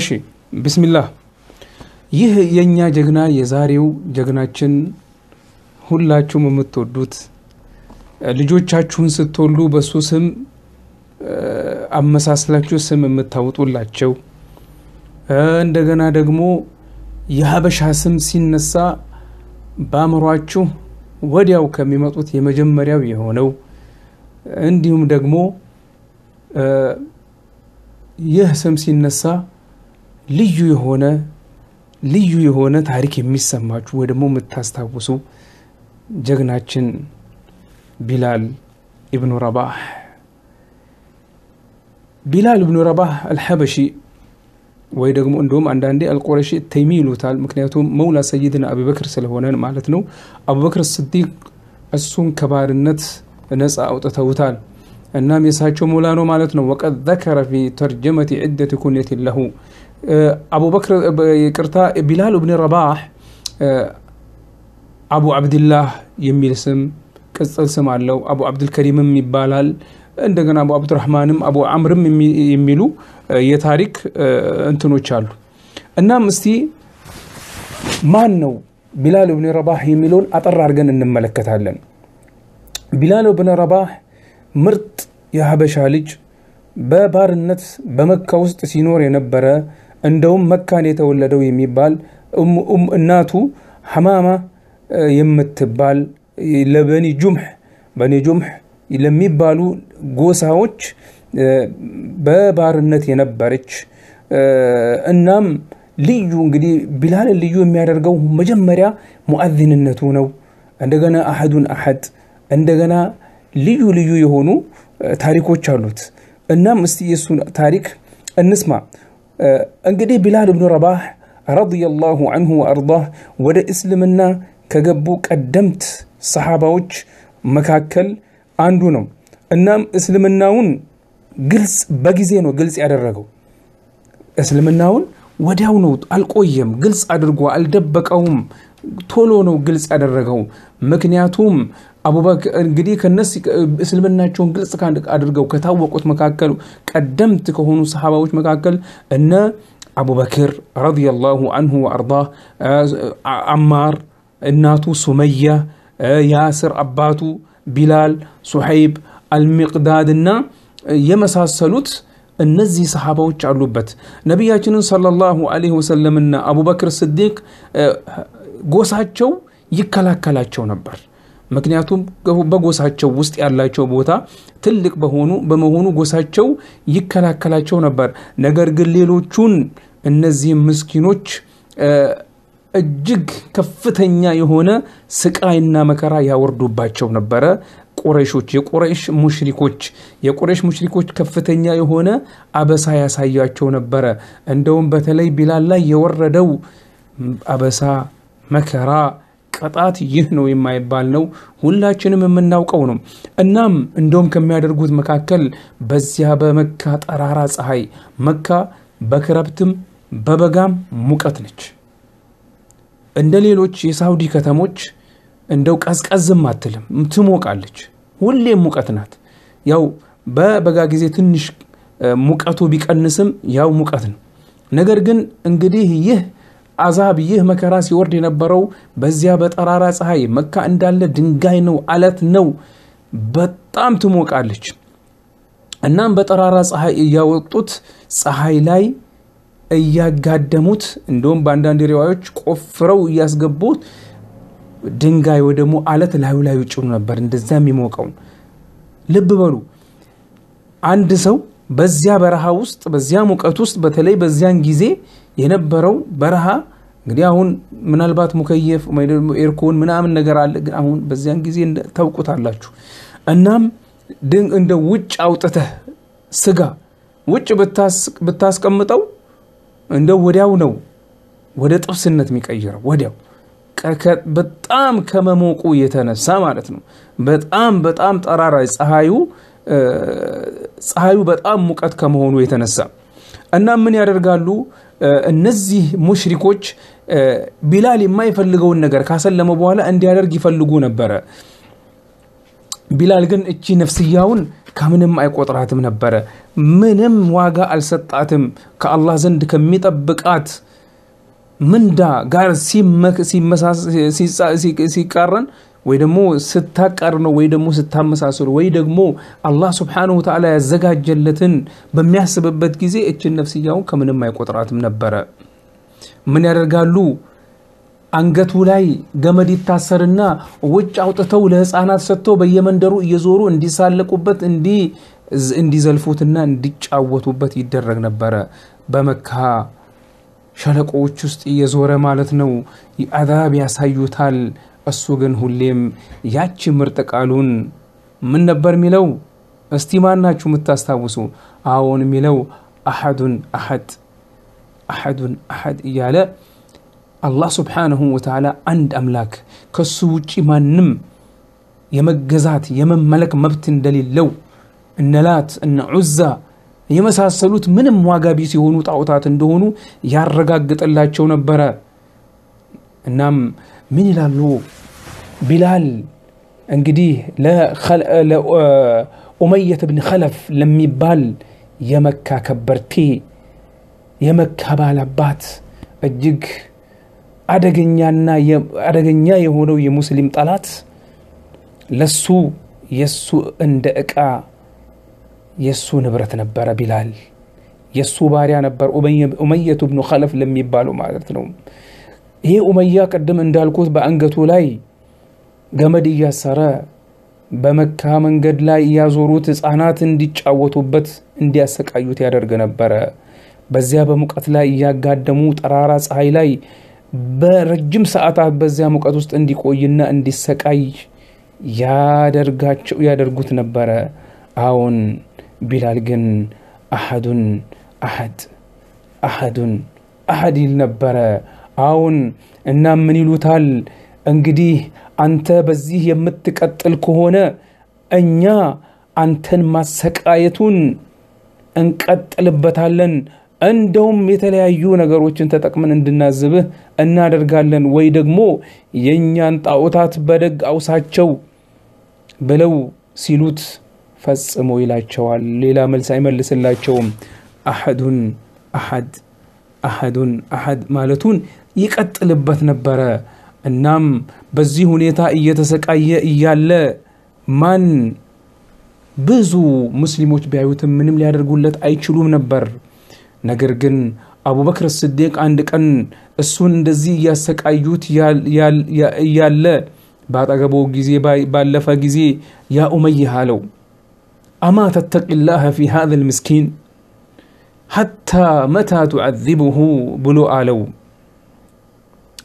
እሺ ብስሚላህ ይህ የእኛ ጀግና የዛሬው ጀግናችን ሁላችሁም የምትወዱት ልጆቻችሁን ስትወሉ በእሱ ስም አመሳስላችሁ ስም የምታውጡላቸው እንደገና ደግሞ የሀበሻ ስም ሲነሳ በአእምሯችሁ ወዲያው ከሚመጡት የመጀመሪያው የሆነው እንዲሁም ደግሞ ይህ ስም ሲነሳ ልዩ የሆነ ልዩ የሆነ ታሪክ የሚሰማችሁ ወይ ደግሞ የምታስታውሱ ጀግናችን ቢላል ኢብኑ ረባህ ቢላል ብኑ ረባህ አልሐበሺ ወይ ደግሞ እንደውም አንዳንዴ አልቆረሺ ተይሚ ይሉታል። ምክንያቱም መውላ ሰይድና አቡበክር ስለሆነ ማለት ነው። አቡበክር ስዲቅ እሱን ከባርነት ነፃ አውጥተውታል። እናም የሳቸው ሞላ ነው ማለት ነው። ወቀድ ዘከረ ፊ ተርጀመቲ ዕደት ኩንየት ለሁ አቡበክር ቅርታ ቢላል ብን ረባህ አቡ አብድላህ የሚል ስም ቅጽል ስም አለው። አቡ ዓብድልከሪምም ይባላል። እንደገና አቡ አብዱራህማንም አቡ አምርም የሚሉ የታሪክ እንትኖች አሉ። እናም እስቲ ማን ነው ቢላል ብን ረባህ የሚለውን አጠር አድርገን እንመለከታለን። ቢላል ብን ረባህ ምርጥ የሀበሻ ልጅ በባርነት በመካ ውስጥ ሲኖር የነበረ እንደውም መካን የተወለደው የሚባል እናቱ ሐማማ የምትባል ለበኒ ጁምሕ በኒ ጁምሕ ለሚባሉ ጎሳዎች በባርነት የነበረች እናም ልዩ እንግዲህ ቢላልን ልዩ የሚያደርገው መጀመሪያ ሙአዚንነቱ ነው። እንደገና አሐዱን አሐድ እንደገና ልዩ ልዩ የሆኑ ታሪኮች አሉት። እናም እስቲ የእሱን ታሪክ እንስማ። እንግዲህ ቢላል ብኑ ረባህ ረዲየላሁ አንሁ ወአርዳህ ወደ እስልምና ከገቡ ቀደምት ሰሓባዎች መካከል አንዱ ነው። እናም እስልምናውን ግልጽ በጊዜ ነው ግልጽ ያደረገው። እስልምናውን ወዲያው ነው፣ አልቆየም። ግልጽ አድርጎ አልደበቀውም። ቶሎ ነው ግልጽ ያደረገው። ምክንያቱም አቡበክር እንግዲህ ከነዚህ እስልምናቸውን ግልጽ አድርገው ከታወቁት መካከል ቀደምት ከሆኑ ሰሓባዎች መካከል እነ አቡበክር ረዲየላሁ አንሁ ወአርዳህ፣ አማር እናቱ ሱመያ፣ ያስር አባቱ፣ ቢላል፣ ሱሐይብ፣ አልሚቅዳድ እና የመሳሰሉት እነዚህ ሰሓባዎች አሉበት። ነቢያችንን ሰለላሁ ዐለይሂ ወሰለምና አቡበክር ስዲቅ ጎሳቸው ይከላከላቸው ነበር። ምክንያቱም በጎሳቸው ውስጥ ያላቸው ቦታ ትልቅ በሆኑ በመሆኑ ጎሳቸው ይከላከላቸው ነበር። ነገር ግን ሌሎቹን እነዚህ ምስኪኖች እጅግ ከፍተኛ የሆነ ስቃይና መከራ ያወርዱባቸው ነበረ። ቁረይሾች የቁረይሽ ሙሽሪኮች የቁረይሽ ሙሽሪኮች ከፍተኛ የሆነ አበሳ ያሳያቸው ነበረ። እንደውም በተለይ ቢላል ላይ የወረደው አበሳ መከራ ቅጣት ይህ ነው የማይባል ነው። ሁላችንም የምናውቀው ነው። እናም እንደውም ከሚያደርጉት መካከል በዚያ በመካ ጠራራ ፀሐይ፣ መካ በክረብትም በበጋም ሙቀት ነች። እንደ ሌሎች የሳውዲ ከተሞች እንደው ቀዝቀዝም አትልም፣ ትሞቃለች። ሁሌም ሙቀት ናት። ያው በበጋ ጊዜ ትንሽ ሙቀቱ ቢቀንስም ያው ሙቀት ነው። ነገር ግን እንግዲህ ይህ አዛብ ይህ መከራ ሲወርድ የነበረው በዚያ በጠራራ ፀሐይ መካ እንዳለ ድንጋይ ነው፣ አለት ነው። በጣም ትሞቃለች። እናም በጠራራ ፀሐይ እያወጡት ፀሐይ ላይ እያጋደሙት፣ እንደውም በአንዳንድ ሪዋዮች ቆፍረው እያስገቡት ድንጋይ ወደሞ አለት ላዩ ላይ ይጭኑ ነበር። እንደዛ የሚሞቀው ልብ በሉ አንድ ሰው በዚያ በረሃ ውስጥ በዚያ ሙቀት ውስጥ በተለይ በዚያን ጊዜ የነበረው በረሃ እንግዲህ አሁን ምናልባት ሙከየፍ ኤርኮን ምናምን ነገር አለ። ግን አሁን በዚያን ጊዜ ታውቁታላችሁ። እናም እንደ ውጭ አውጥተህ ስጋ ውጭ ብታስቀምጠው እንደ ወዲያው ነው ወደ ጥብስነት የሚቀይረው ወዲያው በጣም ከመሞቁ የተነሳ ማለት ነው። በጣም በጣም ጠራራ ፀሐዩ ፀሐዩ በጣም ሙቀት ከመሆኑ የተነሳ እና ምን ያደርጋሉ? እነዚህ ሙሽሪኮች ቢላል የማይፈልገውን ነገር ካሰለመ በኋላ እንዲያደርግ ይፈልጉ ነበረ። ቢላል ግን እቺ ነፍስያውን ከምንም አይቆጥራትም ነበረ። ምንም ዋጋ አልሰጣትም። ከአላህ ዘንድ ከሚጠብቃት ምንዳ ጋር ሲቃረን ወይ ደግሞ ስታቃር ነው ወይ ደግሞ ስታመሳሰሉ ወይ ደግሞ አላህ ስብሓነሁ ተዓላ ያዘጋጀለትን በሚያስብበት ጊዜ እችን ነፍስያውን ከምንም አይቆጥራትም ነበረ። ምን ያደርጋሉ? አንገቱ ላይ ገመድ ይታሰርና ውጭ አውጥተው ለህፃናት ሰጥተው በየመንደሩ እየዞሩ እንዲሳለቁበት እንዲዘልፉትና እንዲጫወቱበት ይደረግ ነበረ። በመካ ሸለቆዎች ውስጥ እየዞረ ማለት ነው። አዛብ ያሳዩታል። እሱ ግን ሁሌም ያቺ ምርጥ ቃሉን ምን ነበር የሚለው? እስቲ ማናችሁ የምታስታውሱ? አዎን የሚለው አሐዱን አሐድ አሐዱን አሐድ እያለ አላህ ስብሓንሁ ወተዓላ አንድ አምላክ ከሱ ውጪ ማንም የመገዛት የመመለክ መብት እንደሌለው እነ ላት እነ ዑዛ የመሳሰሉት ምንም ዋጋ ቢስ የሆኑ ጣዖታት እንደሆኑ ያረጋግጥላቸው ነበረ። እናም ምን ይላሉ? ቢላል እንግዲህ ለኡመየት ብን ኸለፍ ለሚባል የመካ ከበርቴ የመካ ባላባት እጅግ አደገኛና አደገኛ የሆነው የሙስሊም ጠላት ለሱ የሱ እንደ እቃ የሱ ንብረት ነበረ ቢላል የሱ ባሪያ ነበር ኡመየቱ ብኑ ኸለፍ ለሚባለው ማለት ነው ይሄ ኡመያ ቅድም እንዳልኩት በአንገቱ ላይ ገመድ እያሰረ በመካ መንገድ ላይ እያዞሩት ህፃናት እንዲጫወቱበት እንዲያሰቃዩት ያደርግ ነበረ። በዚያ በሙቀት ላይ እያጋደሙ ጠራራ ፀሐይ ላይ በረጅም ሰዓታት በዚያ ሙቀት ውስጥ እንዲቆይና እንዲሰቃይ ያደርጋቸው ያደርጉት ነበረ። አዎን ቢላል ግን አሐዱን አሐድ አሐዱን አሐድ ይል ነበረ። አዎን እና ምን ይሉታል እንግዲህ አንተ በዚህ የምትቀጥል ከሆነ እኛ አንተን ማሰቃየቱን እንቀጥልበታለን እንደውም የተለያዩ ነገሮችን ተጠቅመን እንድናዝብህ እናደርጋለን ወይ ደግሞ የእኛን ጣዖታት በደግ አውሳቸው ብለው ሲሉት ፈጽሞ ይላቸዋል ሌላ መልስ አይመልስላቸውም አሐዱን አሐድ አሐዱን አሐድ ማለቱን ይቀጥልበት ነበረ። እናም በዚህ ሁኔታ እየተሰቃየ እያለ ማን ብዙ ሙስሊሞች ቢያዩትም ምንም ሊያደርጉለት አይችሉም ነበር። ነገር ግን አቡበክር ስዲቅ አንድ ቀን እሱን እንደዚህ እያሰቃዩት እያለ በአጠገቡ ጊዜ ባለፈ ጊዜ ያ ኡመይህ አለው፣ አማ ተተቂላህ ፊ ሃዘል ምስኪን ሐታ መታ ቱዓዚብሁ ብሎ አለው።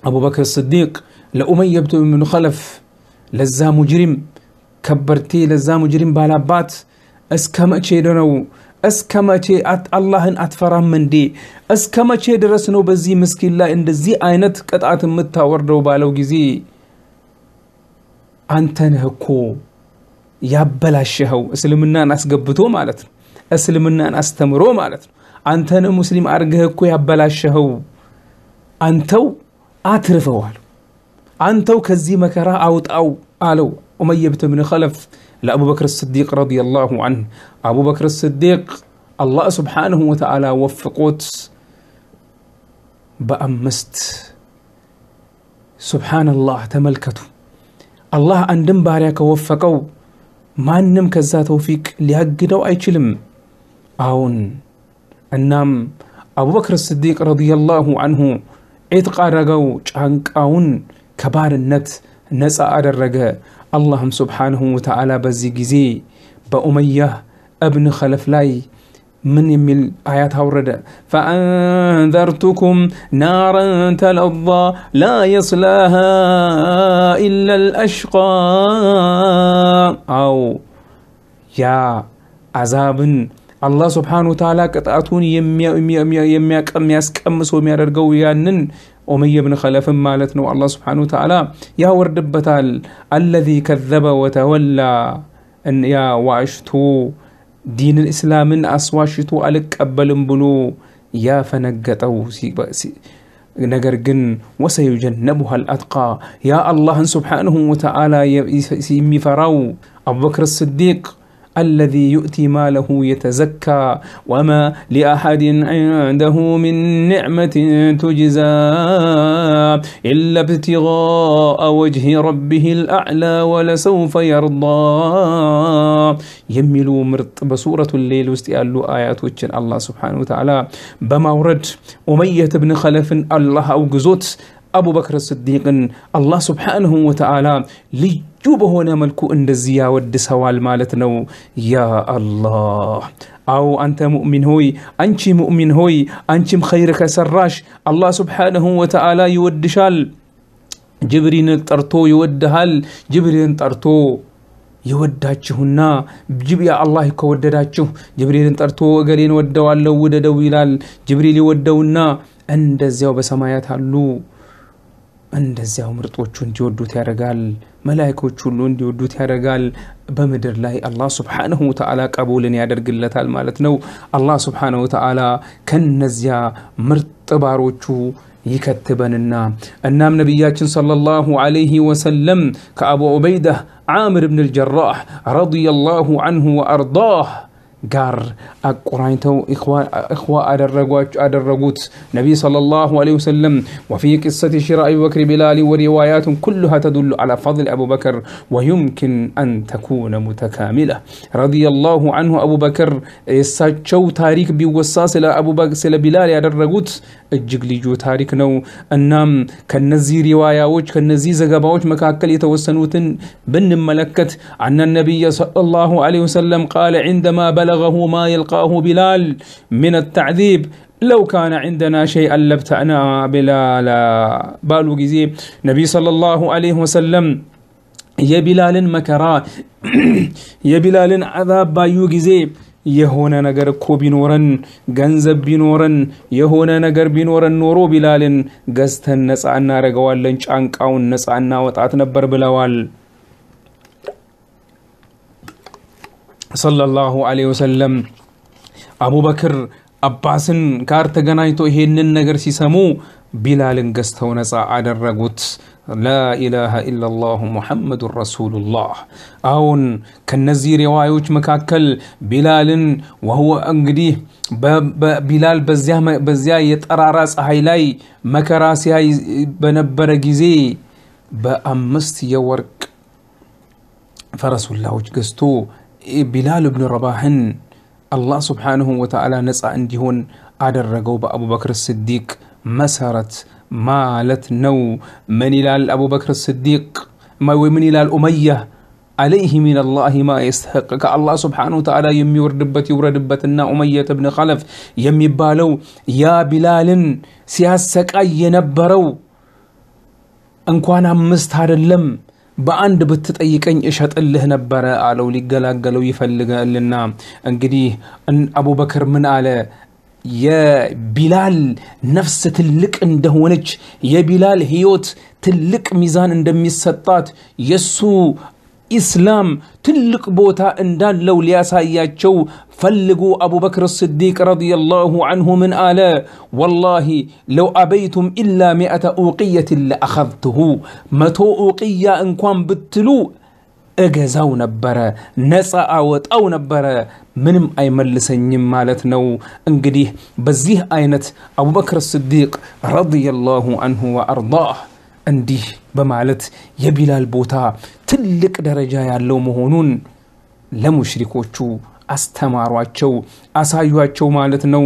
أبو بكر الصديق ለኡመየ ብን ብኑ ኸለፍ ለዛ ሙጅሪም ከበርቲ ለዛ ሙጅሪም ባላባት እስከ መቼ ነው እስከ መቼ አላህን አትፈራም እንዴ እስከ መቼ ድረስ ነው በዚህ ምስኪን ላይ እንደዚህ አይነት ቅጣት የምታወርደው ባለው ጊዜ አንተንህ እኮ ያበላሸኸው እስልምናን አስገብቶ ማለት ነው እስልምናን አስተምሮ ማለት ነው አንተን ሙስሊም አድርገህ እኮ ያበላሸኸው አንተው أترفوا له أنتو كزي مكرا أو تأو ألو أمية من خلف لأبو بكر الصديق رضي الله عنه أبو بكر الصديق الله سبحانه وتعالى وفقوت بأمست سبحان الله تملكته الله أندم بارك وفقو ما نم كزا توفيق لأقدو أي شلم أون أنام أبو بكر الصديق رضي الله عنه إتقا رغو چانك آون كبار النت نسا آدر اللهم سبحانه وتعالى بزي گزي با أميه ابن خلفلاي من يميل آيات هورده فأنذرتكم نارا تلظى لا يصلاها إلا الأشقى أو يا عذاب الله سبحانه وتعالى كتاتون يميا يميا يميا يميا كميا كمس ومي رجويا نن أمي بن خلف مالتنا والله سبحانه وتعالى يا ورد بتال الذي كذب وتولى أن يا واشتو دين الإسلام من أسواشتو ألك أبلن بلو يا فنقتو سيبأسي نجر جن وسيجنبها الأتقى يا الله سبحانه وتعالى يمي فراو أبو بكر الصديق الذي يؤتي ماله يتزكى وما لأحد عنده من نعمة تجزى إلا ابتغاء وجه ربه الأعلى ولسوف يرضى يملو مرت بصورة الليل واستئلوا آيات وجن الله سبحانه وتعالى بما ورد أمية بن خلف الله أو قزوت አቡ በክር ስዲቅን አላህ ስብሓንሁ ወተዓላ ልዩ በሆነ መልኩ እንደዚህ ያወድሰዋል ማለት ነው። ያ አላህ አዎ አንተ ሙእሚን ሆይ አንቺ ሙእሚን ሆይ አንቺም ኸይር ከሰራሽ አላህ ስብሓንሁ ወተዓላ ይወድሻል። ጅብሪልን ጠርቶ ይወድሃል። ጅብሪልን ጠርቶ የወዳችሁና ጅብያ አላህ ከወደዳችሁ ጅብሪልን ጠርቶ እገሌን ወደዋለው ውደደው ይላል። ጅብሪል ይወደውና እንደዚያው በሰማያት አሉ እንደዚያው ምርጦቹ እንዲወዱት ያደርጋል። መላይኮች ሁሉ እንዲወዱት ያደርጋል። በምድር ላይ አላህ ስብሓንሁ ወተዓላ ቀቡልን ያደርግለታል ማለት ነው። አላህ ስብሓንሁ ወተዓላ ከነዚያ ምርጥ ባሮቹ ይከትበንና እናም ነቢያችን ሰለላሁ ዐለይሂ ወሰለም ከአቡ ዑበይዳህ ዓምር ብን ልጀራህ ረዲየላሁ ዐንሁ ወአርዳህ جار أقرأنته إخوة إخوة أدرجوت أدرجوت نبي صلى الله عليه وسلم وفي قصة شراء أبو بكر بلال وروايات كلها تدل على فضل أبو بكر ويمكن أن تكون متكاملة رضي الله عنه أبو بكر ساتشو تاريك بوساس إلى أبو بكر سل بلال أدرجوت الجقلي جو تاريخ نو النام كنزي رواية وجه كنزي زغبا وجه مكاكل يتوسنوتن بن ملكت أن النبي صلى الله عليه وسلم قال عندما بل بلغه ما يلقاه بلال من التعذيب لو كان عندنا شيء لبتأنا بلالا بالو جزي نبي صلى الله عليه وسلم يا بلال مكرا يا بلال عذاب بايو جزي يهونا نجر كوبي نورا غنزب بنورا يهونا نجر بنورا نورو بلال غزتن نسعنا رقوال لنش عنقاون نسعنا وطعتنا بربلوال ሰለላሁ ዐለይሂ ወሰለም አቡበክር አባስን ጋር ተገናኝቶ ይሄንን ነገር ሲሰሙ ቢላልን ገዝተው ነፃ አደረጉት። ላኢላሃ ኢላላሁ ሙሐመዱን ረሱሉላህ። አሁን ከነዚህ ሪዋዮች መካከል ቢላልን ወሁወ እንግዲህ ቢላል በዚያ የጠራራ ፀሐይ ላይ መከራ ሲያይ በነበረ ጊዜ በአምስት የወርቅ ፈረሱላዎች ገዝቶ بلال بن رباحن الله سبحانه وتعالى نسع عندهن أدرقوا أبو بكر الصديق مسارت مالت نو من إلال أبو بكر الصديق ما ومن إلال أمية عليه من الله ما يستحق الله سبحانه وتعالى يم وردبت وردبت النا أمية بن خلف يم يبالو يا بلال سياسك أي نبرو أنكوانا مستهر اللم በአንድ ብትጠይቀኝ እሸጥልህ ነበረ አለው። ሊገላገለው ይፈልጋልና እንግዲህ አቡበክር ምን አለ? የቢላል ነፍስ ትልቅ እንደሆነች የቢላል ሕይወት ትልቅ ሚዛን እንደሚሰጣት የእሱ إسلام تلك بوتا اندان لو لياسا ياتشو فلقوا أبو بكر الصديق رضي الله عنه من آلاء والله لو أبيتم إلا مئة أوقية لأخذته متو أوقية انكم بتلو أجازاو نبرا نسا أوت أو نبرا منم أي ملسن مالت نو انقديه بزيه أينت أبو بكر الصديق رضي الله عنه وأرضاه انديه በማለት የቢላል ቦታ ትልቅ ደረጃ ያለው መሆኑን ለሙሽሪኮቹ አስተማሯቸው፣ አሳዩቸው ማለት ነው።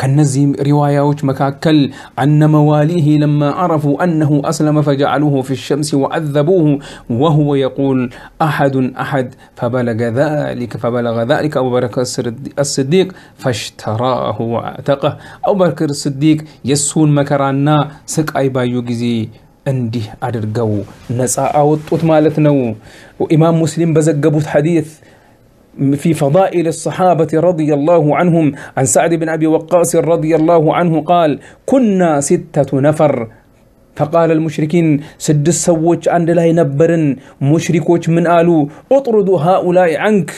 كنزيم رواية وش مكاكل أن مواليه لما عرفوا أنه أسلم فجعلوه في الشمس وعذبوه وهو يقول أحد أحد فبلغ ذلك فبلغ ذلك أبو بكر الصديق فاشتراه واعتقه أبو بكر الصديق يسون مكرانا سك أي بايوغزي أندي أدرقو نسا أوت مالتنو وإمام مسلم بزق حديث في فضائل الصحابة رضي الله عنهم عن سعد بن أبي وقاص رضي الله عنه قال كنا ستة نفر فقال المشركين سد السوج عند لا ينبرن مشركوش من آلو اطردوا هؤلاء عنك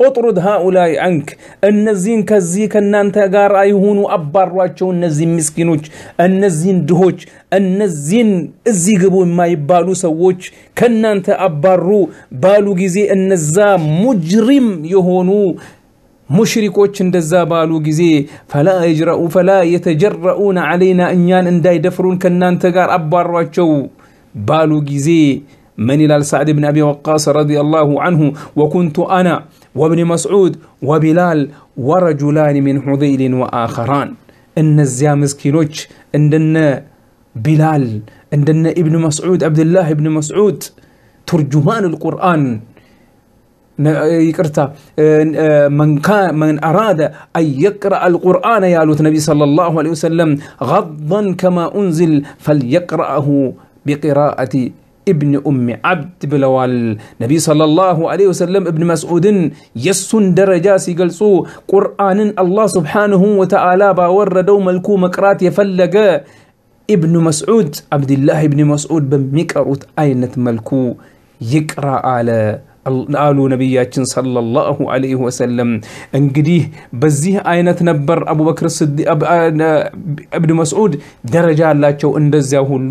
اطرد هؤلاء عنك النزين كزي كنانت ጋር አይሆኑ አባሯቸው እነዚህን ምስኪኖች እነዚህን ድሆች እነዚህን እዚህ ግቡ የማይባሉ ሰዎች ከናንተ አባሩ ባሉ ጊዜ እነዛ ሙጅሪም የሆኑ ሙሽሪኮች እንደዛ ባሉ ጊዜ ፈላ ይጅረኡ ፈላ የተጀረኡን አለይና እኛን እንዳይደፍሩን ከናንተ ጋር አባሯቸው ባሉ ጊዜ من إلى سعد بن أبي وقاص رضي الله عنه وكنت أنا وابن مسعود وبلال ورجلان من حضيل وآخران إن الزيامز كيلوش إن بلال إن ابن مسعود عبد الله ابن مسعود ترجمان القرآن يكرتا من كان من أراد أن يقرأ القرآن يا النبي صلى الله عليه وسلم غضا كما أنزل فليقرأه بقراءة ابن أم عبد بلوال نبي صلى الله عليه وسلم ابن مسعود يسون درجة سيقلصو قرآن الله سبحانه وتعالى باوردو ملكو مقرات يفلق ابن مسعود عبد الله ابن مسعود بمقرات آينة ملكو يقرأ على قالوا صلى الله عليه አሉ ነቢያችን ሰለላሁ አለይህ ወሰለም። እንግዲህ በዚህ አይነት ነበር አቡበክር እብን መስዑድ ደረጃ አላቸው። እንደዚያ ሁሉ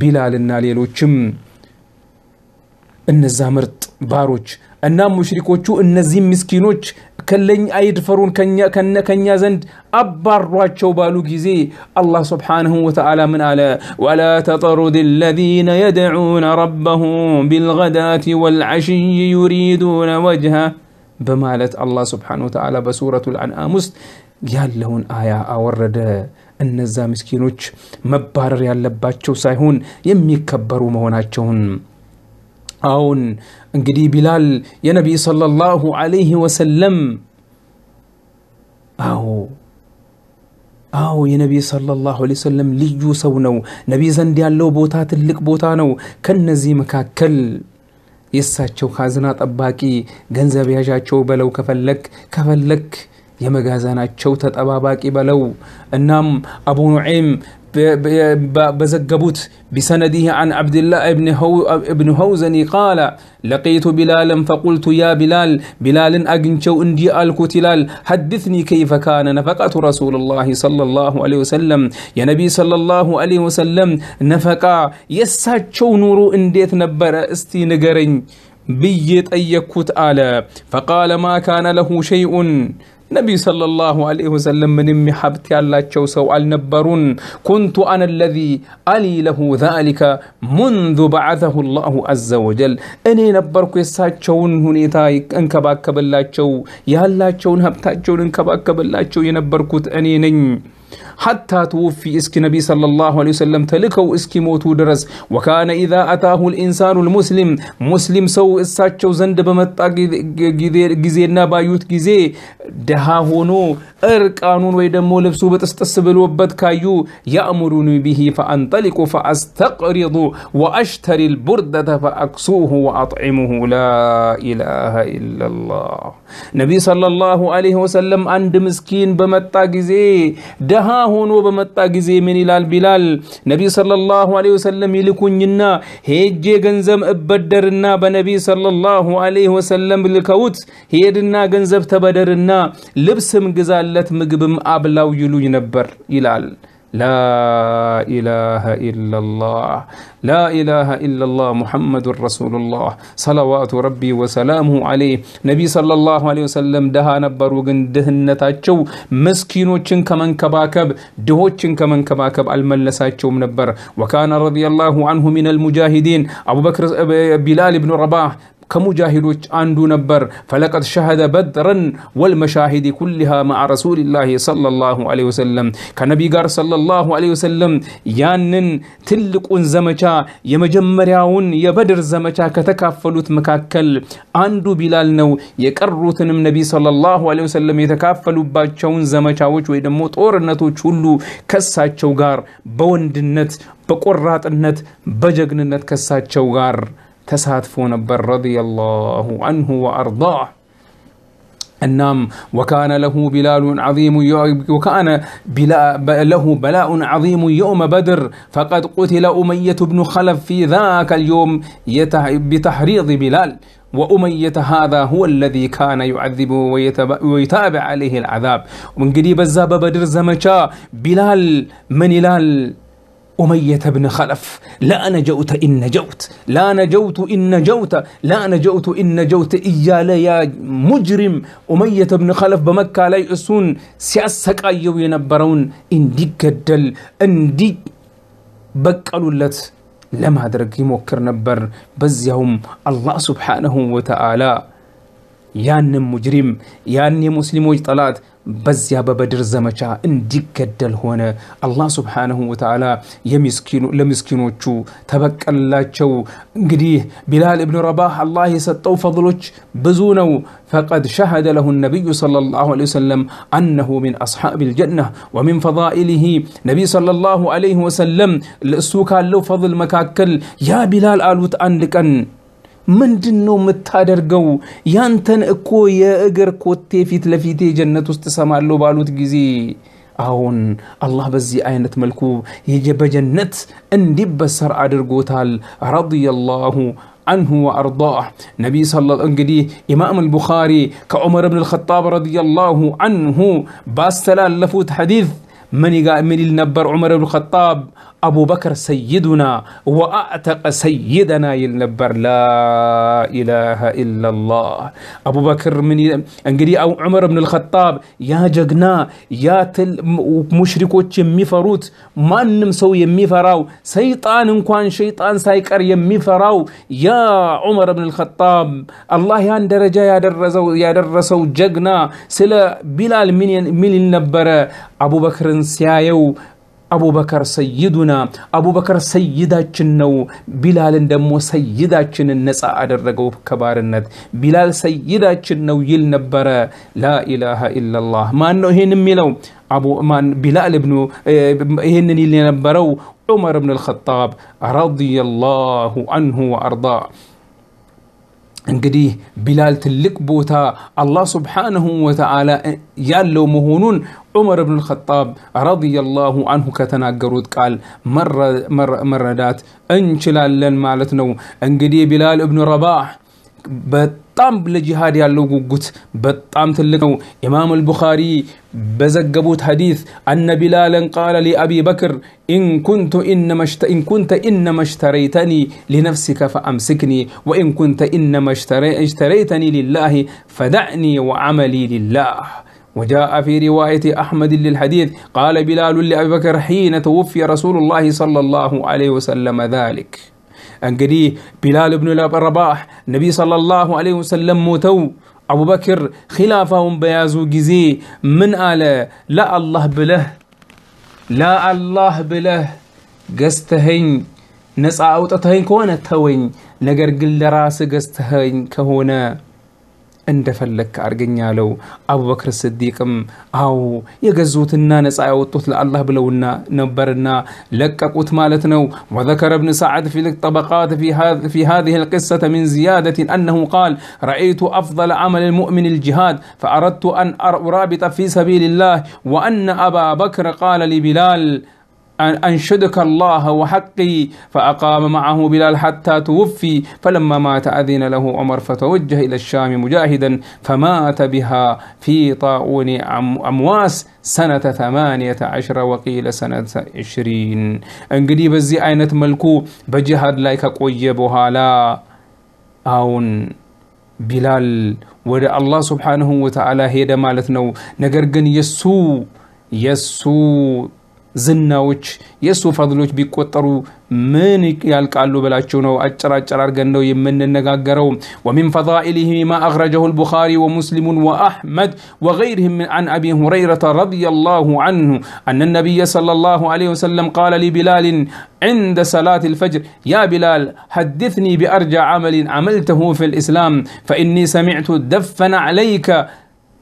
ቢላልና ሌሎችም ان النزامرت باروچ النام ان النزيم مسكينوچ كلن عيد فرون كنيا كنا كنيا زند أبار راتشو بالو جيزي الله سبحانه وتعالى من على ولا تطرد الذين يدعون ربهم بالغداة والعشي يريدون وجهه بمالت الله سبحانه وتعالى بسورة الأنعامس قال لهن ايا أورد أن الزامسكينوش مبارر يالباتشو سايهون يمي كبرو مهوناتشون አሁን እንግዲህ ቢላል የነቢይ ሰለላሁ ዐለይሂ ወሰለም አዎ አዎ የነቢይ ሰለላሁ ዐለይሂ ወሰለም ልዩ ሰው ነው። ነቢይ ዘንድ ያለው ቦታ ትልቅ ቦታ ነው። ከነዚህ መካከል የእሳቸው ካዝና ጠባቂ ገንዘብ ያዣቸው በለው ከፈለክ ከፈለክ የመጋዘናቸው ተጠባባቂ በለው። እናም አቡ ኑዐይም بزقبوت بسنده عن عبد الله بن هو ابن هوزني قال لقيت بلالا فقلت يا بلال بلال أجنشو اندي الكتلال حدثني كيف كان نفقة رسول الله صلى الله عليه وسلم يا نبي صلى الله عليه وسلم نفقة يساتشو نورو انديت نبر استي نقرن بيت أيكوت على فقال ما كان له شيء نبي صلى الله عليه وسلم من امي حبت حبتي على سوء النبرون كنت انا الذي علي له ذلك منذ بعثه الله عز وجل اني نبرك يسا تشون هنيتا انك باك بالله تشو يا الله تشون هبتا تشون انك باك بالله تشو ينبركوت اني نين حتى توفي اسكي نبي صلى الله عليه وسلم تلكو اسكي موتو درس وكان إذا أتاه الإنسان المسلم مسلم سو إساتشو زند بمتا جزينا بايوت جزي دها هونو እርቃኑን ወይ ደግሞ ልብሱ በጥስጥስ به ካዩ ያእምሩኒ وأشتري البردة ፈአስተቅሪض وأطعمه لا إله إلا الله نبي صلى الله عليه وسلم عند مسكين بمتا ጊዜ ደሃ ሆኖ በመጣ ጊዜ ምን ይላል ቢላል ነቢ ሰለላሁ ዐለይሂ ወሰለም ይልኩኝና ሄጄ ገንዘብ እበደርና በነቢ ሰለላሁ ዐለይሂ ወሰለም ልከውት ሄድና ገንዘብ ተበደርና ልብስም ግዛለት ምግብም አብላው ይሉኝ ነበር ይላል። لا إله إلا الله لا إله إلا الله محمد رسول الله صلوات ربي وسلامه عليه نبي صلى الله عليه وسلم دها نبرو جن دهو مسكينوچن من كباكب الملسا الملساتشو منبر وكان رضي الله عنه من المجاهدين أبو بكر بلال بن رباح ከሙጃሂዶች አንዱ ነበር። ፈለቀድ ሸሀደ በድረን ወልመሻሂድ ኩልሃ መዓ ረሱልላሂ ሰለላሁ ዐለይሂ ወሰለም ከነቢ ጋር ሰለላሁ ዐለይሂ ወሰለም ያንን ትልቁን ዘመቻ የመጀመሪያውን የበድር ዘመቻ ከተካፈሉት መካከል አንዱ ቢላል ነው። የቀሩትንም ነቢይ ሰለላሁ ዐለይሂ ወሰለም የተካፈሉባቸውን ዘመቻዎች ወይ ደግሞ ጦርነቶች ሁሉ ከሳቸው ጋር በወንድነት በቆራጥነት በጀግንነት ከሳቸው ጋር تسهاتفون بر رضي الله عنه وأرضاه النام وكان له بلال عظيم وكان بلا له بلاء عظيم يوم بدر فقد قتل أمية بن خلف في ذاك اليوم بتحريض بلال وأمية هذا هو الذي كان يعذبه ويتابع عليه العذاب قريب الزاب بدر زمشا بلال من لال أمية بن خلف لا نجوت إن نجوت لا نجوت إن نجوت لا نجوت إن نجوت إيالا يا مجرم أمية بن خلف بمكة لا أسون سياسك أيو ينبرون إن دي قدل إن دي بكالو لت لما درقي يموكر نبر بزيهم الله سبحانه وتعالى يان مجرم يان مسلم وجطلات بزيا ببدر زمچا انديك الدل هون الله سبحانه وتعالى يمسكينو لمسكينو تشو تبك الله تشو انقديه بلال ابن رباح الله يسطو فضلوش بزونو فقد شهد له النبي صلى الله عليه وسلم أنه من أصحاب الجنة ومن فضائله نبي صلى الله عليه وسلم لسوكا لو فضل مكاكل يا بلال آلوت أنلك أن من دنو متادر گو يانتن اکو یا اگر کوتی فیت لفیتی جنت استسامع لو بالوت گزی آهون الله بزي آینت ملکوب يجب جنت اندی بسر عدر گوتال رضی الله عنه وأرضاه نبي صلى الله عليه وسلم إمام البخاري كعمر بن الخطاب رضي الله عنه باستلال لفوت حديث من من نبر عمر بن الخطاب أبو بكر سيدنا وأعتق سيدنا ينبر لا إله إلا الله أبو بكر من أنجري أو عمر بن الخطاب يا جقنا يا تل مشركوت يمي فروت ما نمسو يمي فراو سيطان انكوان شيطان سايكر يمي فراو يا عمر بن الخطاب الله يان درجة يا درسو يا درسو جقنا سلا بلال من من نبر አቡ በክርን ሲያየው አቡበከር ሰይዱና አቡበከር ሰይዳችን ነው። ቢላልን ደግሞ ሰይዳችንን ነፃ አደረገው ከባርነት። ቢላል ሰይዳችን ነው ይል ነበረ። ላኢላሃ ኢላላህ። ማን ነው ይህን የሚለው? ቢላል ብኑ ይህንን ይል የነበረው ዑመር ብን አልኸጣብ ረዲየላሁ አንሁ ወአርዳ እንግዲህ ቢላል ትልቅ ቦታ አላህ ስብሓንሁ ወተዓላ ያለው መሆኑን ዑመር ብን ልኸጣብ ረዲየላሁ አንሁ ከተናገሩት ቃል መረዳት እንችላለን ማለት ነው። እንግዲህ ቢላል እብኑ ረባህ بطام لجهاد يالو قوت بطام تلقو إمام البخاري بزقبوت حديث أن بلالا قال لأبي بكر إن كنت إنما شت... إن كنت إنما اشتريتني لنفسك فأمسكني وإن كنت إنما اشتري... اشتريتني لله فدعني وعملي لله وجاء في رواية أحمد للحديث قال بلال لأبي بكر حين توفي رسول الله صلى الله عليه وسلم ذلك انقديه بلال بن الرباح النبي صلى الله عليه وسلم موتو ابو بكر خلافهم بيازو جزي من على لا الله بله لا الله بله قستهن نسعى اوتتهن كونتهن نقر قل لراس قستهن كهونه اندفلك ارغن يالو ابو بكر الصديقم او يغزوت النانس ايوتوت لالله بلونا نبرنا لك لققوت مالتنا وذكر ابن سعد في الطبقات في هذا في هذه القصة من زيادة انه قال رأيت افضل عمل المؤمن الجهاد فاردت ان ارابط في سبيل الله وان ابا بكر قال لبلال أنشدك الله وحقي فأقام معه بلال حتى توفي فلما مات أذن له عمر فتوجه إلى الشام مجاهدا فمات بها في طاعون أمواس سنة ثمانية عشر وقيل سنة عشرين انقدي بزي أين ملكو بجهاد لايك قوي هالا أون بلال ወደ الله سبحانه وتعالى هيدا مالتنو نقرقن يسو يسو ዝናዎች የእሱ ፈድሎች من يالقالو بلاچو نو اچرا اچرا አጭር يمن ነው ومن فضائله ما اخرجه البخاري ومسلم واحمد وغيرهم من عن أبي هريرة رضي الله عنه أن النبي صلى الله عليه وسلم قال لبلال عند صلاة الفجر يا بلال حدثني بأرجى عمل عملته في الإسلام فإني سمعت دفن عليك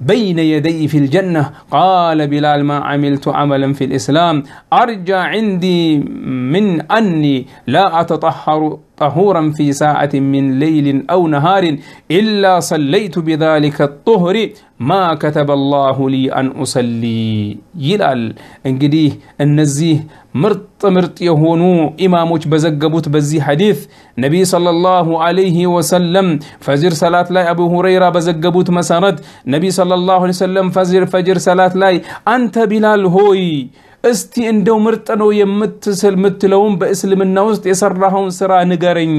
بين يدي في الجنة قال بلال ما عملت عملا في الإسلام أرجى عندي من أني لا أتطهر طهورا في ساعة من ليل أو نهار إلا صليت بذلك الطهر ما كتب الله لي أن أصلي يلال انجدي النزيه مرت مرت يهونو إمام بزقبوت بزي حديث نبي صلى الله عليه وسلم فجر صلاة لاي أبو هريرة بزقبوت مسارد نبي صلى الله عليه وسلم فجر فجر صلاة لاي أنت بلال هوي እስቲ እንደው ምርጥ ነው የምትስል የምትለውን በእስልምና ውስጥ የሰራኸውን ስራ ንገረኝ።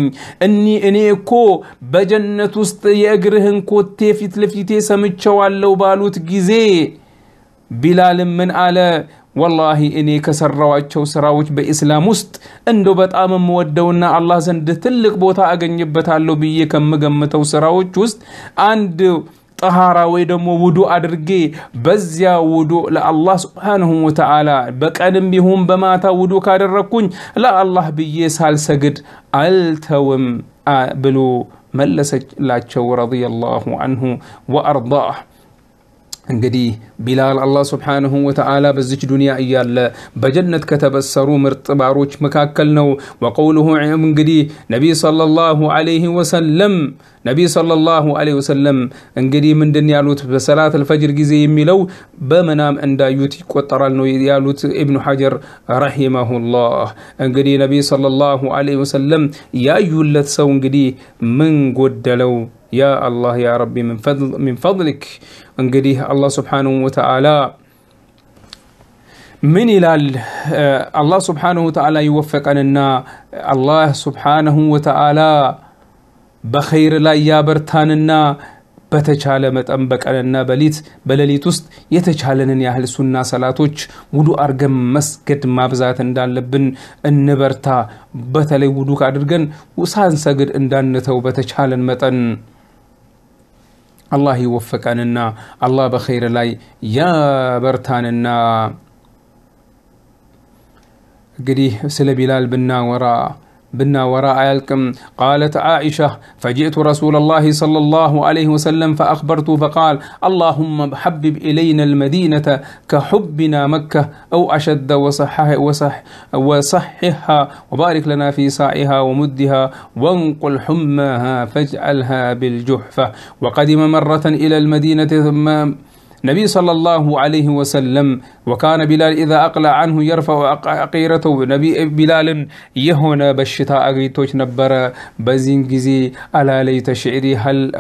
እኒ እኔ እኮ በጀነት ውስጥ የእግርህን ኮቴ ፊት ለፊቴ ሰምቸዋለሁ ባሉት ጊዜ ቢላልም ምን አለ? ወላሂ እኔ ከሰራዋቸው ስራዎች በኢስላም ውስጥ እንደው በጣም የምወደውና አላህ ዘንድ ትልቅ ቦታ አገኝበታለሁ ብዬ ከምገምተው ስራዎች ውስጥ አንድ ጠሃራ ወይ ደግሞ ውዱ አድርጌ በዚያ ውዱ ለአላህ ስብሓንሁ ወተዓላ በቀንም ይሁን በማታ ውዱ ካደረግኩኝ ለአላህ ብዬ ሳልሰግድ አልተውም ብሎ መለሰላቸው ረዲየላሁ አንሁ ወአርዳህ። እንግዲህ ቢላል አላህ ስብሓንሁ ወተዓላ በዚች ዱንያ እያለ በጀነት ከተበሰሩ ምርጥ ባሮች መካከል ነው። ወቀውልሁ እንግዲህ ነቢይ ሰለላሁ ዐለይሂ ወሰለም نبي صلى الله عليه وسلم ان قديم من دنيا لوت بصلاة الفجر جزي يميلو بمنام ان دا يوتي قطر يالوت ابن حجر رحمه الله ان قدي نبي صلى الله عليه وسلم يا يولت سو ان قدي من قدلو يا الله يا ربي من فضل من فضلك ان قدي الله سبحانه وتعالى من إلى الله سبحانه وتعالى يوفقنا الله سبحانه وتعالى በኸይር ላይ ያበርታንና በተቻለ መጠን በቀንና በሊት በሌሊት ውስጥ የተቻለንን ያህል ሱና ሰላቶች ውዱ አድርገን መስገድ ማብዛት እንዳለብን እንበርታ። በተለይ ውዱ አድርገን ሳንሰግድ እንዳንተው በተቻለን መጠን አላህ ይወፈቀንና አላህ በኸይር ላይ ያበርታንና እንግዲህ ስለ ቢላል ብናወራ بنا وراءكم قالت عائشة فجئت رسول الله صلى الله عليه وسلم فأخبرت فقال اللهم حبب إلينا المدينة كحبنا مكة أو أشد وصحها وصح وصحها وبارك لنا في سعيها ومدها وانقل حماها فاجعلها بالجحفة وقدم مرة إلى المدينة ثم النبي صلى الله عليه وسلم وكان بلال إذا أقلع عنه يرفع عقيرته نبي بلال يهون بالشتاء أغريتوش نبرا بزين جزي ألا ليت شعري هل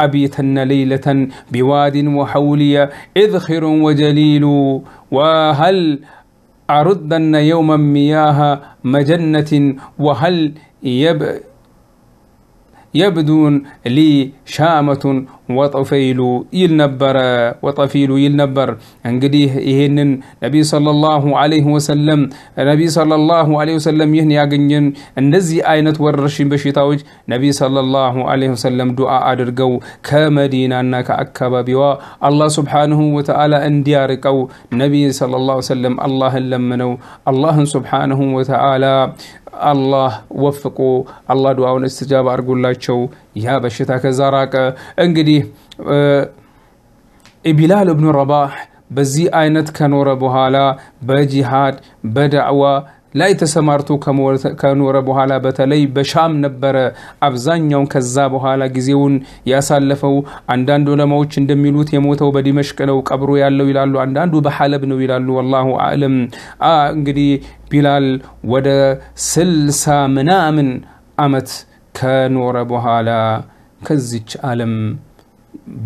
أبيتن ليلة بواد وحولي إذخر وجليل وهل أردن يوما مياه مجنة وهل يب يبدون لي شامة وطفيل يلنبر وطفيل يلنبر انقديه يهنن نبي صلى الله عليه وسلم نبي صلى الله عليه وسلم يهن يقنين النزي آينة ورشين بشيطاوج نبي صلى الله عليه وسلم دعاء درقو كمدينة ناك أكبا بوا الله سبحانه وتعالى انديارقو نبي صلى الله عليه وسلم الله لمنو الله سبحانه وتعالى الله وفقو الله دعاون استجاب أرقو الله شو يا بشتاك زاراك انجدي اه بلال بن رباح بزي آينت كانور بهالا بجهاد بدعوة ላይ ተሰማርቶ ከኖረ በኋላ በተለይ በሻም ነበረ አብዛኛውን ከዛ በኋላ ጊዜውን ያሳለፈው። አንዳንድ ዑለማዎች እንደሚሉት የሞተው በዲመሽቅ ነው ቀብሮ ያለው ይላሉ፣ አንዳንዱ በሐለብ ነው ይላሉ። ወላሁ አለም እንግዲህ ቢላል ወደ ስልሳ ምናምን አመት ከኖረ በኋላ ከዚች ዓለም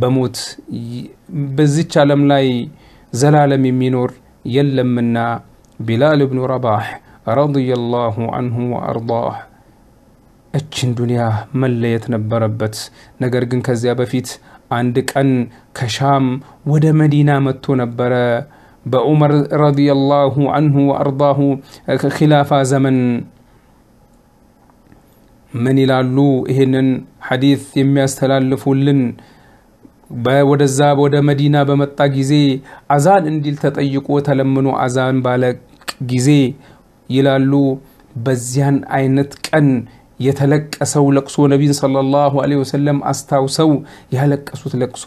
በሞት በዚች ዓለም ላይ ዘላለም የሚኖር የለምና ቢላል ብኑ ረባህ ረዲየላሁ አንሁ ወአርዳህ። እችን ዱንያ መለየት ነበረበት። ነገር ግን ከዚያ በፊት አንድ ቀን ከሻም ወደ መዲና መጥቶ ነበረ። በዑመር ረዲየላሁ አንሁ ወአርዳሁ ኪላፋ ዘመን ምን ይላሉ? ይህንን ሐዲት የሚያስተላልፉልን ወደዛ ወደ መዲና በመጣ ጊዜ አዛን እንዲል ተጠይቆ ተለምኖ አዛን ባለ ጊዜ ይላሉ። በዚያን አይነት ቀን የተለቀሰው ለቅሶ ነቢን ሰለላሁ ዐለይሂ ወሰለም አስታውሰው ያለቀሱት ለቅሶ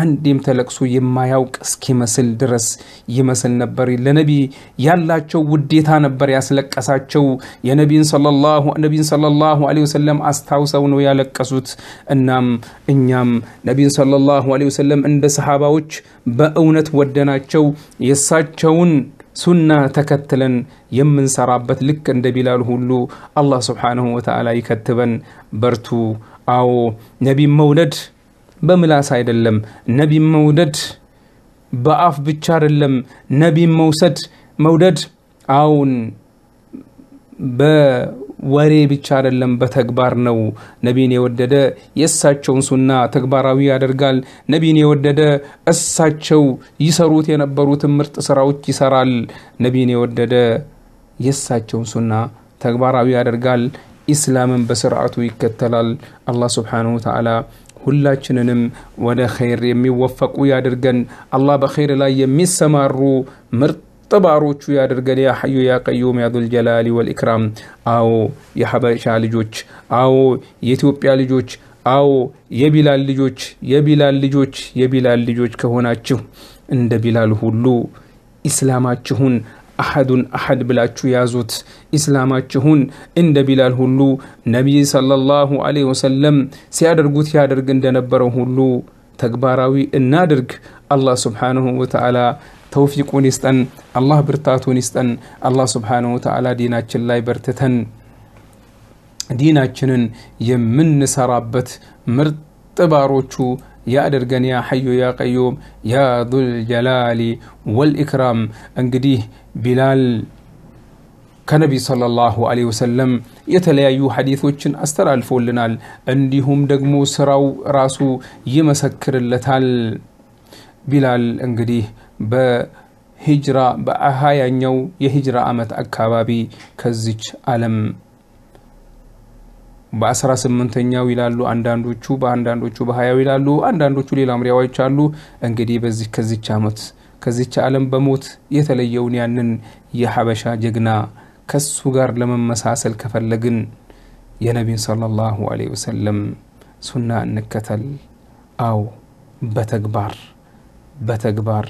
አንዴም ተለቅሶ የማያውቅ እስኪመስል ድረስ ይመስል ነበር። ለነቢ ያላቸው ውዴታ ነበር ያስለቀሳቸው። የነቢን ሰለላሁ ዐለይሂ ወሰለም አስታውሰው ነው ያለቀሱት። እናም እኛም ነቢን ሰለላሁ ዐለይሂ ወሰለም እንደ ሰሃባዎች በእውነት ወደናቸው የእሳቸውን ሱና ተከትለን የምንሰራበት ልክ እንደ ቢላል ሁሉ አላህ ስብሓንሁ ወተዓላ ይከትበን። በርቱ። አዎ ነቢ መውለድ በምላስ አይደለም። ነቢም መውደድ በአፍ ብቻ አይደለም። ነቢ መውሰድ መውደድ አውን ወሬ ብቻ አይደለም፣ በተግባር ነው። ነቢን የወደደ የእሳቸውን ሱና ተግባራዊ ያደርጋል። ነቢን የወደደ እሳቸው ይሰሩት የነበሩትን ምርጥ ስራዎች ይሰራል። ነቢን የወደደ የእሳቸውን ሱና ተግባራዊ ያደርጋል። ኢስላምን በስርዓቱ ይከተላል። አላህ ስብሓነሁ ወተዓላ ሁላችንንም ወደ ኸይር የሚወፈቁ ያድርገን። አላህ በኸይር ላይ የሚሰማሩ ምርጥ ጥባሮቹ ያደርገን ያ ሐዩ ያ ቀዩም ያ ዙልጀላሊ ወልኢክራም። አዎ የሐበሻ ልጆች፣ አዎ የኢትዮጵያ ልጆች፣ አዎ የቢላል ልጆች፣ የቢላል ልጆች፣ የቢላል ልጆች ከሆናችሁ እንደ ቢላል ሁሉ ኢስላማችሁን አሐዱን አሐድ ብላችሁ ያዙት። ኢስላማችሁን እንደ ቢላል ሁሉ ነቢይ ሰለላሁ ዐለይሂ ወሰለም ሲያደርጉት ያደርግ እንደነበረው ሁሉ ተግባራዊ እናድርግ። አላህ ሱብሓነሁ ወተዓላ ተውፊቁን ይስጠን። አላህ ብርታቱን ይስጠን። አላህ ስብሓነሁ ወተዓላ ዲናችን ላይ በርትተን ዲናችንን የምንሰራበት ምርጥ ባሮቹ ያደርገን። ያ ሐዩ ያ ቀዩም ያ ዙል ጀላሊ ወልኢክራም። እንግዲህ ቢላል ከነቢይ ሰለላሁ ዐለይሂ ወሰለም የተለያዩ ሐዲቶችን አስተላልፎልናል። እንዲሁም ደግሞ ስራው ራሱ ይመሰክርለታል። ቢላል እንግዲህ በሂጅራ በሀያኛው የሂጅራ ዓመት አካባቢ ከዚች ዓለም በአስራ ስምንተኛው ይላሉ አንዳንዶቹ፣ በአንዳንዶቹ በሀያው ይላሉ አንዳንዶቹ፣ ሌላም ሪያዎች አሉ። እንግዲህ በዚህ ከዚች ዓመት ከዚች ዓለም በሞት የተለየውን ያንን የሀበሻ ጀግና ከሱ ጋር ለመመሳሰል ከፈለግን የነቢን ሰለላሁ አለይሂ ወሰለም ሱና እንከተል። አዎ በተግባር በተግባር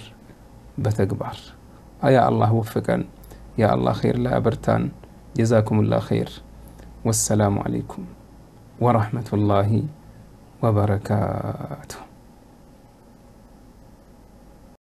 بتكبر آيا آه الله وفقاً يا الله خير لا برتان جزاكم الله خير والسلام عليكم ورحمة الله وبركاته